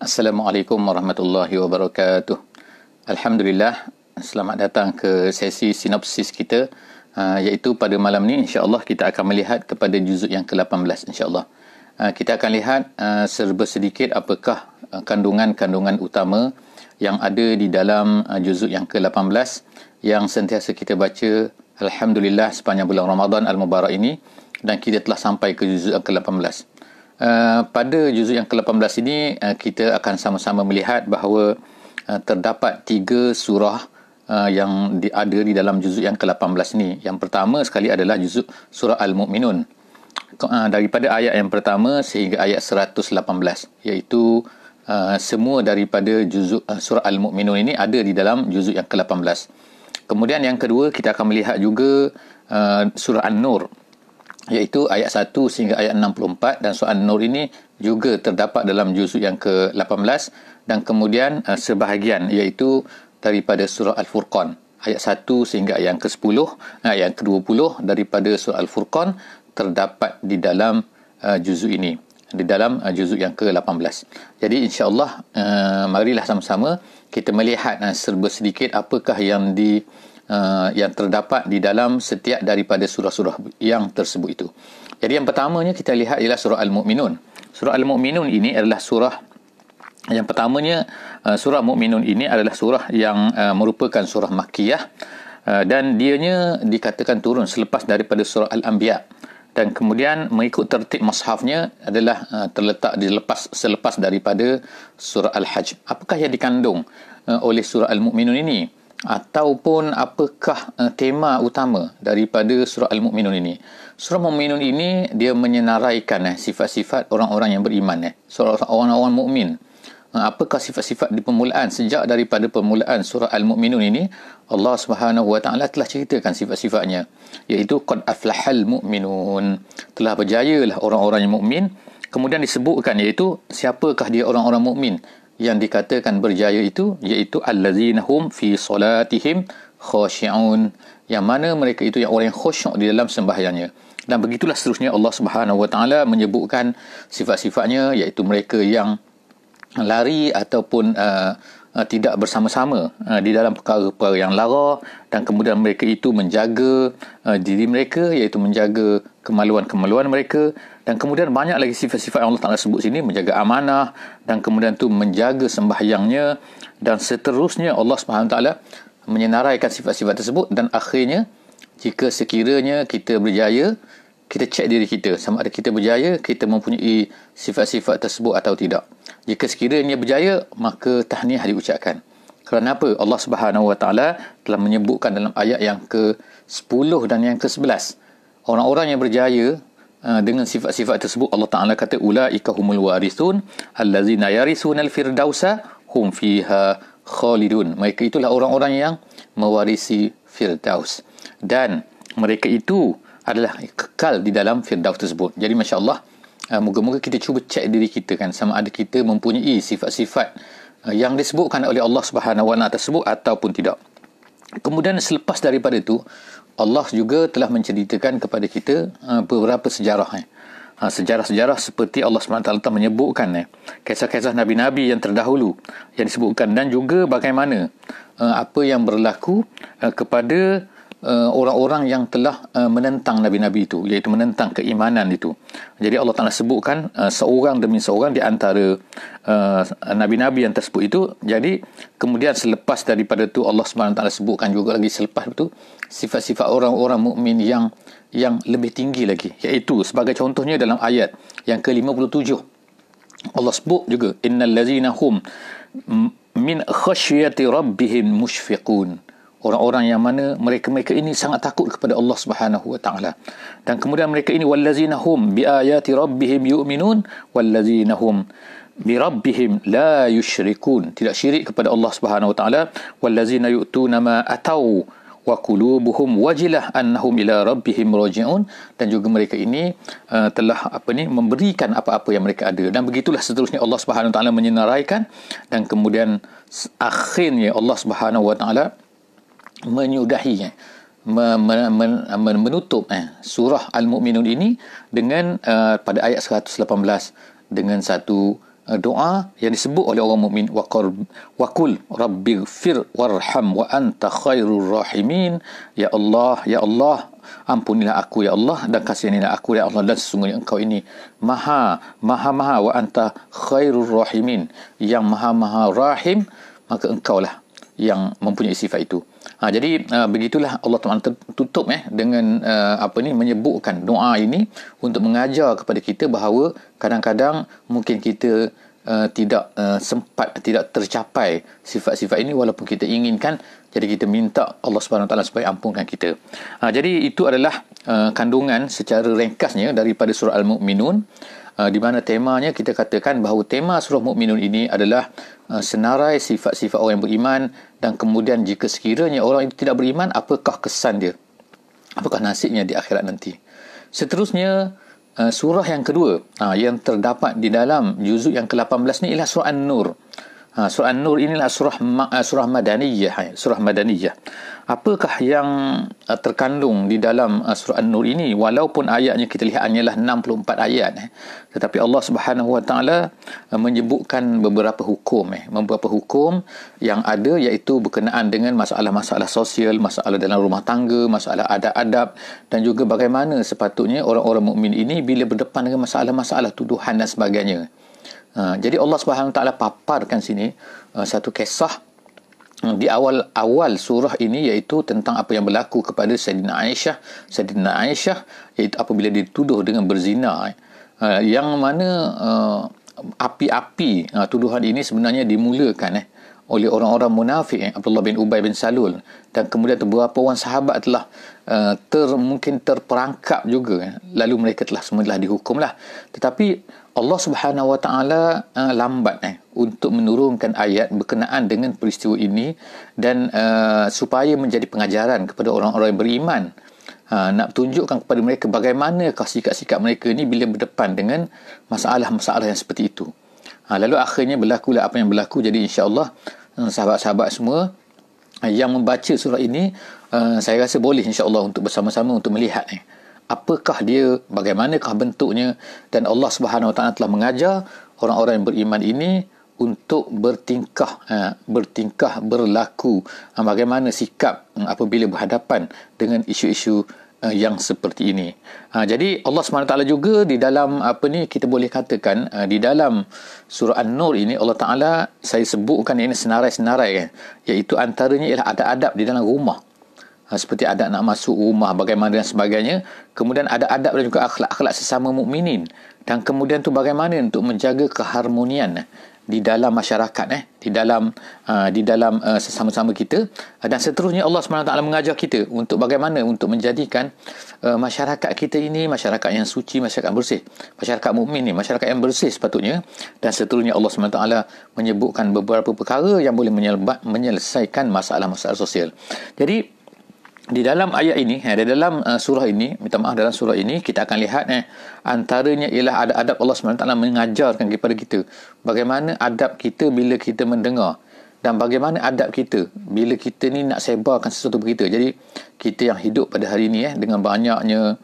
Assalamualaikum warahmatullahi wabarakatuh. Alhamdulillah, selamat datang ke sesi sinopsis kita uh, iaitu pada malam ni insya-Allah kita akan melihat kepada juzuk yang ke-18 insya-Allah. Uh, kita akan lihat uh, serba sedikit apakah kandungan-kandungan utama yang ada di dalam juzuk yang ke-18 yang sentiasa kita baca alhamdulillah sepanjang bulan Ramadan al-mubarak ini dan kita telah sampai ke juzuk yang ke-18. Uh, pada juzuk yang ke-18 ini uh, kita akan sama-sama melihat bahawa uh, terdapat tiga surah uh, yang di, ada di dalam juzuk yang ke-18 ini. Yang pertama sekali adalah juzuk surah Al-Mu'minun uh, daripada ayat yang pertama sehingga ayat 118 iaitu uh, semua daripada juzuk uh, surah Al-Mu'minun ini ada di dalam juzuk yang ke-18. Kemudian yang kedua kita akan melihat juga uh, surah An-Nur iaitu ayat 1 sehingga ayat 64 dan soal nur ini juga terdapat dalam juzuk yang ke-18 dan kemudian uh, sebahagian iaitu daripada surah al-furqan ayat 1 sehingga ayat ke-10 ayat yang ke-20 daripada surah al-furqan terdapat di dalam uh, juz ini di dalam uh, juz yang ke-18. Jadi insyaallah allah uh, marilah sama-sama kita melihat uh, serba sedikit apakah yang di Uh, yang terdapat di dalam setiap daripada surah-surah yang tersebut itu. Jadi yang pertamanya kita lihat ialah surah Al-Mu'minun. Surah Al-Mu'minun ini adalah surah yang pertamanya uh, surah Mu'minun ini adalah surah yang uh, merupakan surah Makkiyah dan dianya dikatakan turun selepas daripada surah Al-Anbiya dan kemudian mengikut tertib mushafnya adalah terletak di lepas selepas daripada surah Al-Hajj. Apakah yang dikandung oleh surah Al-Mu'minun ini? ataupun apakah uh, tema utama daripada surah al-mukminun ini surah al-mukminun ini dia menyenaraikan eh, sifat-sifat orang-orang yang beriman eh surah orang-orang mukmin eh, apakah sifat-sifat di permulaan sejak daripada permulaan surah al-mukminun ini Allah Subhanahu wa taala telah ceritakan sifat-sifatnya iaitu qad aflahal mukminun telah berjayalah orang-orang yang mukmin kemudian disebutkan iaitu siapakah dia orang-orang mukmin yang dikatakan berjaya itu iaitu allazinahum fi solatihim khashiyun yang mana mereka itu yang orang yang khusyuk di dalam sembahyangnya dan begitulah seterusnya Allah Subhanahu wa taala menyebutkan sifat-sifatnya iaitu mereka yang lari ataupun uh, Uh, tidak bersama-sama uh, di dalam perkara-perkara yang lara dan kemudian mereka itu menjaga uh, diri mereka iaitu menjaga kemaluan-kemaluan mereka dan kemudian banyak lagi sifat-sifat yang Allah Ta'ala sebut sini menjaga amanah dan kemudian tu menjaga sembahyangnya dan seterusnya Allah SWT menyenaraikan sifat-sifat tersebut dan akhirnya jika sekiranya kita berjaya kita cek diri kita sama ada kita berjaya kita mempunyai sifat-sifat tersebut atau tidak jika sekiranya berjaya maka tahniah diucapkan kerana apa Allah Subhanahu Wa Taala telah menyebutkan dalam ayat yang ke-10 dan yang ke-11 orang-orang yang berjaya uh, dengan sifat-sifat tersebut Allah Taala kata ulaika humul warisun allazina yarisunal firdausa hum fiha khalidun mereka itulah orang-orang yang mewarisi firdaus dan mereka itu adalah kekal di dalam firdaus tersebut jadi masya-Allah Ah, moga-moga kita cuba cek diri kita kan sama ada kita mempunyai sifat-sifat ah, yang disebutkan oleh Allah Subhanahu Wa Taala tersebut ataupun tidak. Kemudian selepas daripada itu Allah juga telah menceritakan kepada kita ah, beberapa sejarah eh. sejarah-sejarah seperti Allah SWT menyebutkan eh, kisah-kisah Nabi-Nabi yang terdahulu yang disebutkan dan juga bagaimana uh, apa yang berlaku uh, kepada uh, orang-orang yang telah uh, menentang nabi-nabi itu iaitu menentang keimanan itu. Jadi Allah Taala sebutkan uh, seorang demi seorang di antara uh, nabi-nabi yang tersebut itu. Jadi kemudian selepas daripada itu Allah Subhanahu Taala sebutkan juga lagi selepas itu sifat-sifat orang-orang mukmin yang yang lebih tinggi lagi iaitu sebagai contohnya dalam ayat yang ke-57 Allah sebut juga innal ladzina min khasyyati rabbihim mushfiqun orang-orang yang mana mereka-mereka ini sangat takut kepada Allah Subhanahu wa taala dan kemudian mereka ini wallazina hum biayati rabbihim yu'minun wallazina hum bi rabbihim la yushrikun tidak syirik kepada Allah Subhanahu wa taala wallazina yu'tuna ma atau wa qulubuhum wajilah annahum ila rabbihim raji'un dan juga mereka ini uh, telah apa ni memberikan apa-apa yang mereka ada dan begitulah seterusnya Allah Subhanahu wa taala menyenaraikan dan kemudian akhirnya Allah Subhanahu wa taala menyudahinya eh, menutup eh, surah Al-Mu'minun ini dengan uh, pada ayat 118 dengan satu uh, doa yang disebut oleh orang mukmin wa qul fir warham wa anta khairur rahimin ya Allah ya Allah ampunilah aku ya Allah dan kasihanilah aku ya Allah dan sesungguhnya engkau ini maha maha maha wa anta khairur rahimin yang maha maha rahim maka engkaulah yang mempunyai sifat itu Ha, jadi uh, begitulah Allah Taala tutup eh dengan uh, apa ni menyebutkan doa ini untuk mengajar kepada kita bahawa kadang-kadang mungkin kita uh, tidak uh, sempat tidak tercapai sifat-sifat ini walaupun kita inginkan jadi kita minta Allah Subhanahu Wa Taala supaya ampunkan kita. Ha, jadi itu adalah uh, kandungan secara ringkasnya daripada surah Al-Mu'minun di mana temanya kita katakan bahawa tema surah al mukminun ini adalah uh, senarai sifat-sifat orang yang beriman dan kemudian jika sekiranya orang itu tidak beriman apakah kesan dia apakah nasibnya di akhirat nanti seterusnya uh, surah yang kedua uh, yang terdapat di dalam juzuk yang ke-18 ni ialah surah An-Nur Ha, surah Nur inilah surah ma, eh, surah Madaniyah, surah Madaniyah. Apakah yang uh, terkandung di dalam uh, surah An-Nur ini walaupun ayatnya kita lihat hanyalah 64 ayat eh. tetapi Allah Subhanahu Wa Taala menyebutkan beberapa hukum eh beberapa hukum yang ada iaitu berkenaan dengan masalah-masalah sosial, masalah dalam rumah tangga, masalah adab-adab dan juga bagaimana sepatutnya orang-orang mukmin ini bila berdepan dengan masalah-masalah tuduhan dan sebagainya. Uh, jadi Allah Subhanahu taala paparkan sini uh, satu kisah uh, di awal-awal surah ini iaitu tentang apa yang berlaku kepada Saidina Aisyah, Saidina Aisyah iaitu apabila dituduh dengan berzina eh, uh, yang mana uh, api-api uh, tuduhan ini sebenarnya dimulakan eh oleh orang-orang munafik eh, Abdullah bin Ubay bin Salul dan kemudian beberapa orang sahabat telah uh, ter, mungkin terperangkap juga eh. lalu mereka telah semula dihukumlah tetapi Allah Subhanahu Wa Taala uh, lambat eh, untuk menurunkan ayat berkenaan dengan peristiwa ini dan uh, supaya menjadi pengajaran kepada orang-orang yang beriman Ha, nak tunjukkan kepada mereka bagaimana sikap-sikap mereka ni bila berdepan dengan masalah-masalah yang seperti itu. Ha, lalu akhirnya berlakulah apa yang berlaku. Jadi insyaallah Eh, sahabat-sahabat semua eh, yang membaca surah ini eh, saya rasa boleh insya-Allah untuk bersama-sama untuk melihat ni apakah dia bagaimanakah bentuknya dan Allah Subhanahu Wa Taala telah mengajar orang-orang yang beriman ini untuk bertingkah bertingkah berlaku bagaimana sikap apabila berhadapan dengan isu-isu uh, yang seperti ini. Uh, jadi Allah SWT juga di dalam apa ni kita boleh katakan uh, di dalam surah An-Nur ini Allah Taala saya sebutkan ini senarai-senarai kan iaitu antaranya ialah ada adab di dalam rumah. Uh, seperti adab nak masuk rumah bagaimana dan sebagainya. Kemudian ada adab dan juga akhlak-akhlak sesama mukminin dan kemudian tu bagaimana untuk menjaga keharmonian di dalam masyarakat eh di dalam uh, di dalam uh, sesama-sama kita uh, dan seterusnya Allah SWT mengajar kita untuk bagaimana untuk menjadikan uh, masyarakat kita ini masyarakat yang suci masyarakat yang bersih masyarakat mukmin ni masyarakat yang bersih sepatutnya dan seterusnya Allah SWT menyebutkan beberapa perkara yang boleh menyelesaikan masalah-masalah sosial jadi di dalam ayat ini eh, di dalam uh, surah ini minta maaf dalam surah ini kita akan lihat eh antaranya ialah adab-adab Allah SWT mengajarkan kepada kita bagaimana adab kita bila kita mendengar dan bagaimana adab kita bila kita ni nak sebarkan sesuatu berita jadi kita yang hidup pada hari ini eh dengan banyaknya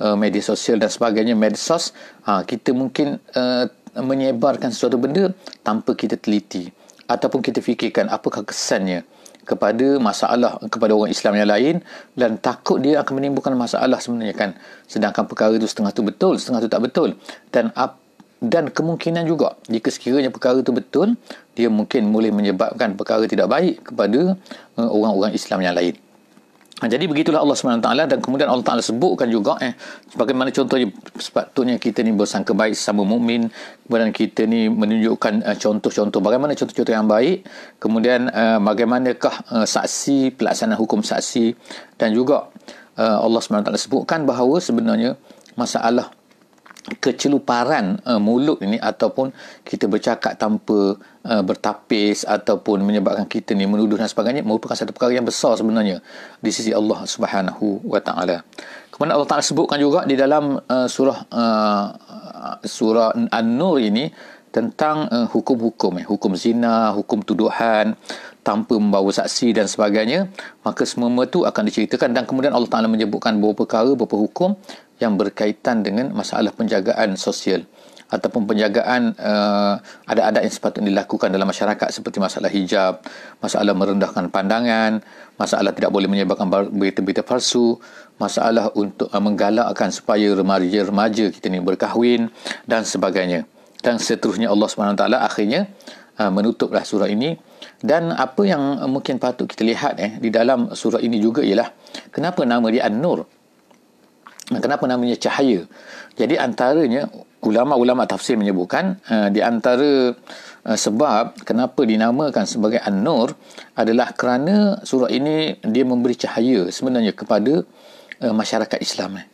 uh, media sosial dan sebagainya medsos ha, kita mungkin uh, menyebarkan sesuatu benda tanpa kita teliti ataupun kita fikirkan apakah kesannya kepada masalah kepada orang Islam yang lain dan takut dia akan menimbulkan masalah sebenarnya kan sedangkan perkara itu setengah tu betul setengah tu tak betul dan ap, dan kemungkinan juga jika sekiranya perkara itu betul dia mungkin boleh menyebabkan perkara tidak baik kepada uh, orang-orang Islam yang lain Ha, jadi begitulah Allah SWT dan kemudian Allah Taala sebutkan juga eh bagaimana contohnya sepatutnya kita ni bersangka baik sama mukmin kemudian kita ni menunjukkan uh, contoh-contoh bagaimana contoh-contoh yang baik kemudian uh, bagaimanakah uh, saksi pelaksanaan hukum saksi dan juga uh, Allah SWT sebutkan bahawa sebenarnya masalah keceluparan uh, mulut ini ataupun kita bercakap tanpa uh, bertapis ataupun menyebabkan kita ni menuduh dan sebagainya merupakan satu perkara yang besar sebenarnya di sisi Allah Subhanahu wa taala. Kemudian Allah Taala sebutkan juga di dalam uh, surah uh, surah An-Nur ini tentang uh, hukum-hukum eh hukum zina, hukum tuduhan tanpa membawa saksi dan sebagainya, maka semua itu akan diceritakan dan kemudian Allah Taala menyebutkan beberapa perkara, beberapa hukum yang berkaitan dengan masalah penjagaan sosial ataupun penjagaan uh, eh, ada adat yang sepatutnya dilakukan dalam masyarakat seperti masalah hijab, masalah merendahkan pandangan, masalah tidak boleh menyebarkan berita-berita palsu, masalah untuk uh, menggalakkan supaya remaja-remaja kita ni berkahwin dan sebagainya. Dan seterusnya Allah SWT akhirnya uh, menutuplah surah ini. Dan apa yang mungkin patut kita lihat eh, di dalam surah ini juga ialah kenapa nama dia An-Nur? kenapa namanya cahaya jadi antaranya ulama-ulama tafsir menyebutkan uh, di antara uh, sebab kenapa dinamakan sebagai an-nur adalah kerana surah ini dia memberi cahaya sebenarnya kepada uh, masyarakat Islam eh.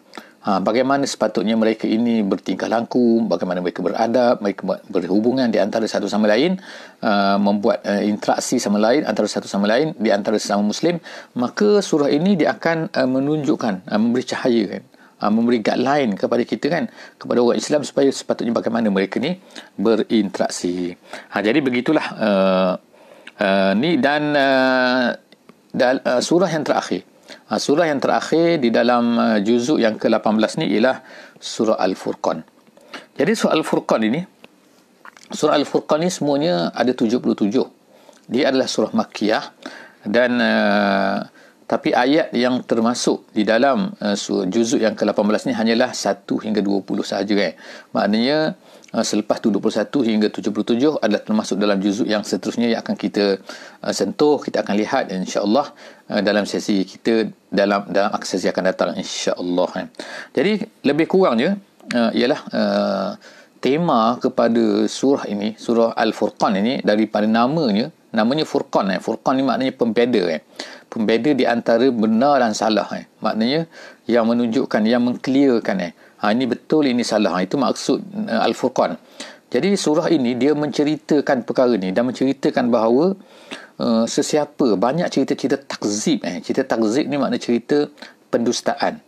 ha, bagaimana sepatutnya mereka ini bertingkah langkum, bagaimana mereka beradab mereka berhubungan di antara satu sama lain uh, membuat uh, interaksi sama lain antara satu sama lain di antara sesama muslim maka surah ini dia akan uh, menunjukkan uh, memberi cahaya eh uh, memberi guideline kepada kita kan kepada orang Islam supaya sepatutnya bagaimana mereka ni berinteraksi. Ha jadi begitulah uh, uh, ni dan uh, dal, uh, surah yang terakhir. Uh, surah yang terakhir di dalam uh, juzuk yang ke-18 ni ialah surah Al-Furqan. Jadi surah Al-Furqan ini surah Al-Furqan ni semuanya ada 77. Dia adalah surah Makkiyah dan uh, tapi ayat yang termasuk di dalam uh, juzuk yang ke-18 ni hanyalah 1 hingga 20 sahaja kan. Maknanya uh, selepas 21 hingga 77 adalah termasuk dalam juzuk yang seterusnya yang akan kita uh, sentuh, kita akan lihat insya-Allah uh, dalam sesi kita dalam dalam yang akan datang insya-Allah kan. Jadi lebih kurangnya uh, ialah uh, tema kepada surah ini, surah Al-Furqan ini daripada namanya, namanya Furqan eh. Furqan ni maknanya pembeda eh pembeda di antara benar dan salah eh. maknanya yang menunjukkan yang mengclearkan eh. ha, ini betul ini salah ha, itu maksud uh, Al-Furqan jadi surah ini dia menceritakan perkara ni dan menceritakan bahawa uh, sesiapa banyak cerita-cerita takzib eh. cerita takzib ni makna cerita pendustaan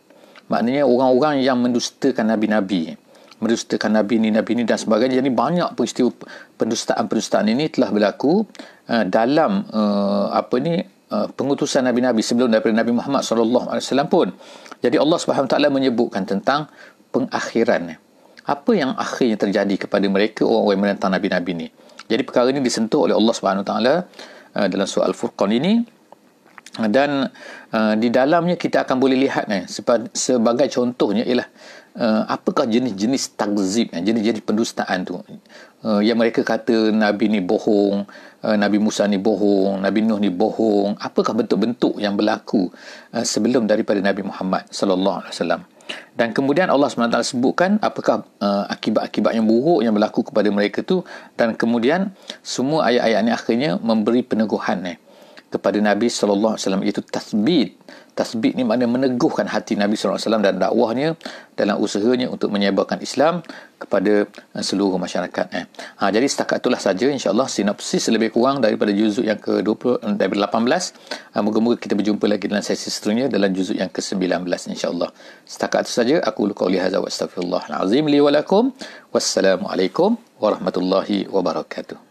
maknanya orang-orang yang mendustakan Nabi-Nabi eh. mendustakan Nabi ni, Nabi ni dan sebagainya jadi banyak peristiwa pendustaan-pendustaan ini telah berlaku uh, dalam uh, apa ni Uh, pengutusan nabi-nabi sebelum daripada Nabi Muhammad sallallahu alaihi wasallam pun. Jadi Allah Subhanahu taala menyebutkan tentang pengakhiran. Apa yang akhirnya terjadi kepada mereka orang-orang yang menentang nabi-nabi ni? Jadi perkara ini disentuh oleh Allah Subhanahu wa taala uh, dalam soal furqan ini dan uh, di dalamnya kita akan boleh lihat eh, sebagai contohnya ialah uh, apakah jenis-jenis takzib jenis-jenis pendustaan tu uh, yang mereka kata nabi ni bohong uh, nabi Musa ni bohong nabi Nuh ni bohong apakah bentuk-bentuk yang berlaku uh, sebelum daripada Nabi Muhammad sallallahu alaihi wasallam dan kemudian Allah SWT sebutkan apakah uh, akibat-akibat yang buruk yang berlaku kepada mereka tu dan kemudian semua ayat-ayat ni akhirnya memberi peneguhan eh, kepada Nabi sallallahu alaihi wasallam Itu tasbid Tasbih ni makna meneguhkan hati Nabi SAW dan dakwahnya dalam usahanya untuk menyebarkan Islam kepada eh, seluruh masyarakat. Eh. Ha, jadi setakat itulah saja insyaAllah sinopsis lebih kurang daripada juzuk yang ke-18. Eh, ha, moga-moga kita berjumpa lagi dalam sesi seterusnya dalam juzuk yang ke-19 insyaAllah. Setakat itu saja. Aku lukau lihat azawat astagfirullahaladzim. Wassalamualaikum warahmatullahi wabarakatuh.